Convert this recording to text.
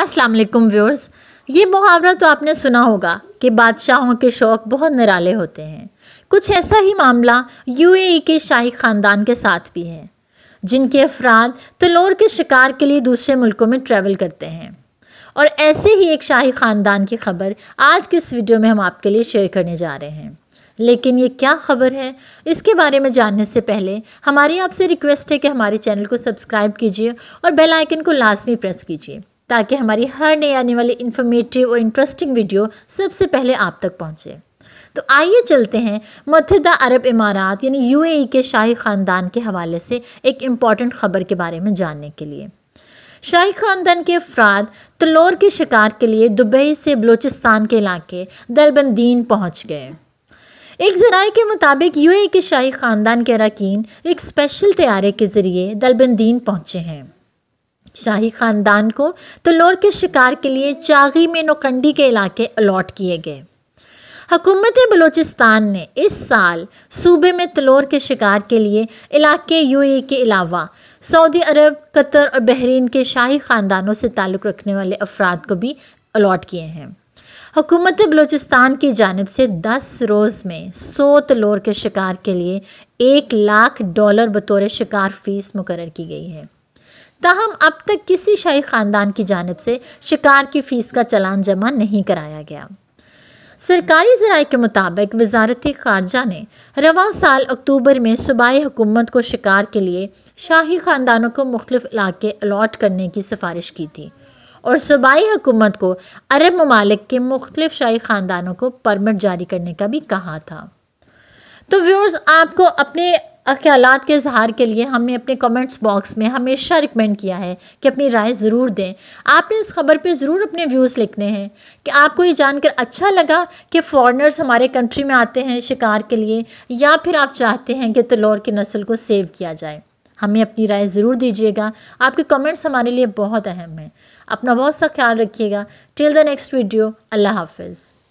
अस्सलाम वालेकुम व्यूअर्स ये मुहावरा तो आपने सुना होगा कि बादशाहों के शौक़ बहुत निराले होते हैं कुछ ऐसा ही मामला यूएई के शाही ख़ानदान के साथ भी है जिनके अफराद तलोर के शिकार के लिए दूसरे मुल्कों में ट्रैवल करते हैं और ऐसे ही एक शाही ख़ानदान की खबर आज के इस वीडियो में हम आपके लिए शेयर करने जा रहे हैं लेकिन ये क्या खबर है इसके बारे में जानने से पहले हमारी आपसे रिक्वेस्ट है कि हमारे चैनल को सब्सक्राइब कीजिए और बेल आइकन को लाजमी प्रेस कीजिए ताकि हमारी हर नई आने वाली इन्फॉर्मेटिव और इंटरेस्टिंग वीडियो सबसे पहले आप तक पहुँचे तो आइए चलते हैं मतदा अरब इमारात यानी यूएई e के शाही ख़ानदान के हवाले से एक इम्पॉर्टेंट ख़बर के बारे में जानने के लिए शाही ख़ानदान के अफराद तलोर के शिकार के लिए दुबई से बलूचिस्तान के इलाके दलबंदीन पहुँच गए एक जराए के मुताबिक यूएई e के शाही ख़ानदान के अरकान एक स्पेशल तैयारे के ज़रिए दलबंदीन पहुँचे हैं शाही खानदान को तलोर तो के शिकार के लिए चागी में नोकंडी के इलाके अलॉट किए गए हकूमत बलूचिस्तान ने इस साल सूबे में तलोर के शिकार के लिए इलाके ए के अलावा सऊदी अरब कतर और बहरीन के शाही ख़ानदानों से ताल्लुक़ रखने वाले अफराद को भी अलॉट किए हैं हुकूमत बलूचिस्तान की जानब से 10 रोज़ में 100 तलोर के शिकार के लिए एक लाख डॉलर बतौर शिकार फीस मुकर की गई है ताहम अब तक किसी शाही ख़ानदान की जानब से शिकार की फ़ीस का चलान जमा नहीं कराया गया सरकारी जराए के मुताबिक वजारती खारजा ने रवा साल अक्टूबर में सूबाई हुकूमत को शिकार के लिए शाही ख़ानदानों को मुख्तफ इलाके अलाट करने की सिफारिश की थी और सूबाई हुकूमत को अरब ममालिक के मुख्तफ शाही ख़ानदानों को परमिट जारी करने का भी कहा था तो व्यूर्स आपको अपने ख्याल के इजहार के लिए हमने अपने कमेंट्स बॉक्स में हमेशा रिकमेंड किया है कि अपनी राय ज़रूर दें आपने इस खबर पे ज़रूर अपने व्यूज़ लिखने हैं कि आपको ये जानकर अच्छा लगा कि फॉरेनर्स हमारे कंट्री में आते हैं शिकार के लिए या फिर आप चाहते हैं कि तलौर की नस्ल को सेव किया जाए हमें अपनी राय ज़रूर दीजिएगा आपके कमेंट्स हमारे लिए बहुत अहम हैं अपना बहुत सा ख्याल रखिएगा टिल द नेक्स्ट वीडियो अल्लाह हाफिज़